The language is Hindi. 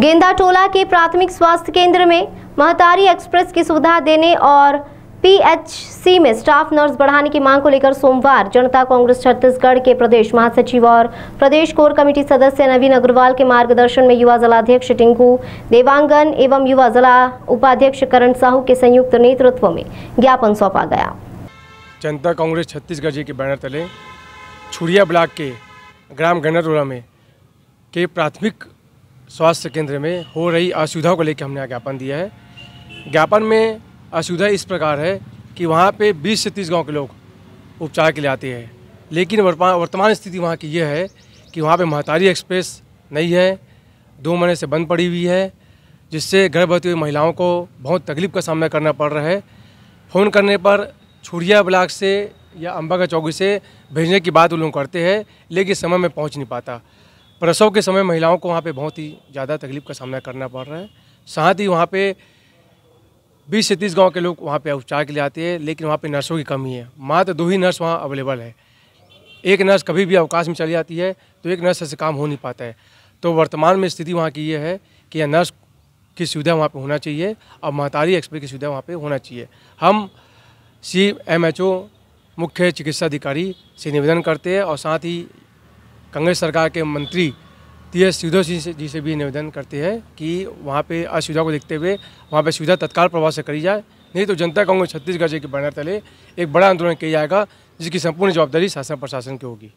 गेंदा टोला के प्राथमिक स्वास्थ्य केंद्र में महतारी एक्सप्रेस की सुविधा देने और पीएचसी में स्टाफ नर्स बढ़ाने की मांग को लेकर सोमवार जनता कांग्रेस छत्तीसगढ़ के प्रदेश महासचिव और प्रदेश कोर कमेटी सदस्य नवीन अग्रवाल के मार्गदर्शन में युवा जिलाध्यक्ष टिंकू देवांगन एवं युवा जिला उपाध्यक्ष करण साहू के संयुक्त नेतृत्व में ज्ञापन सौंपा गया जनता कांग्रेस छत्तीसगढ़ जी के बैनर तले छुरिया ब्लॉक के ग्राम गनरोला में के प्राथमिक स्वास्थ्य केंद्र में हो रही असुविधाओं को लेकर हमने ज्ञापन दिया है ज्ञापन में असुविधा इस प्रकार है कि वहाँ पे 20 से 30 गांव के लोग उपचार के लिए आते हैं लेकिन वर्तमान स्थिति वहाँ की यह है कि वहाँ पे महतारी एक्सप्रेस नहीं है दो महीने से बंद पड़ी हुई है जिससे गर्भवती हुई महिलाओं को बहुत तकलीफ का सामना करना पड़ रहा है फ़ोन करने पर छुड़िया ब्लाक से या अम्बा का चौकी से भेजने की बात वो लोग करते हैं लेकिन समय में पहुँच नहीं पाता प्रसव के समय महिलाओं को वहाँ पे बहुत ही ज़्यादा तकलीफ का सामना करना पड़ रहा है साथ ही वहाँ पे बीस से तीस गाँव के लोग वहाँ पे उपचार के लिए आते हैं लेकिन वहाँ पे नर्सों की कमी है मात्र दो ही नर्स वहाँ अवेलेबल है एक नर्स कभी भी अवकाश में चली जाती है तो एक नर्स ऐसे काम हो नहीं पाता है तो वर्तमान में स्थिति वहाँ की ये है कि यह नर्स की सुविधा वहाँ पर होना चाहिए और महतारी एक्सपर्ट की सुविधा वहाँ पर होना चाहिए हम सी एम एच ओ मुख्य चिकित्सा अधिकारी से निवेदन करते हैं और साथ ही कांग्रेस सरकार के मंत्री टी एस सिद्धो सिंह जी से भी निवेदन करते हैं कि वहाँ पे असुविधा को देखते हुए वहाँ पे सुविधा तत्काल प्रभाव से करी जाए नहीं तो जनता कांग्रेस छत्तीसगढ़ जी के बैनर तले एक बड़ा आंदोलन किया जाएगा जिसकी संपूर्ण जवाबदारी शासन प्रशासन की होगी